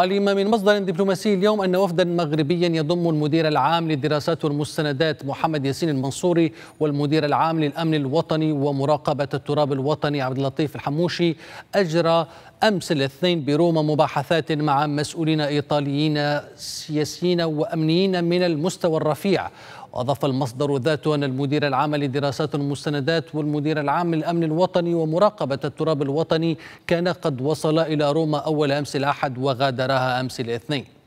علم من مصدر دبلوماسي اليوم أن وفدا مغربيا يضم المدير العام للدراسات والمستندات محمد ياسين المنصوري والمدير العام للأمن الوطني ومراقبة التراب الوطني عبد اللطيف الحموشي أجرى أمس الاثنين بروما مباحثات مع مسؤولين إيطاليين سياسيين وأمنيين من المستوى الرفيع وأضاف المصدر ذاته أن المدير العام للدراسات والمستندات والمدير العام للأمن الوطني ومراقبة التراب الوطني كان قد وصل إلى روما أول أمس الأحد وغادرها أمس الاثنين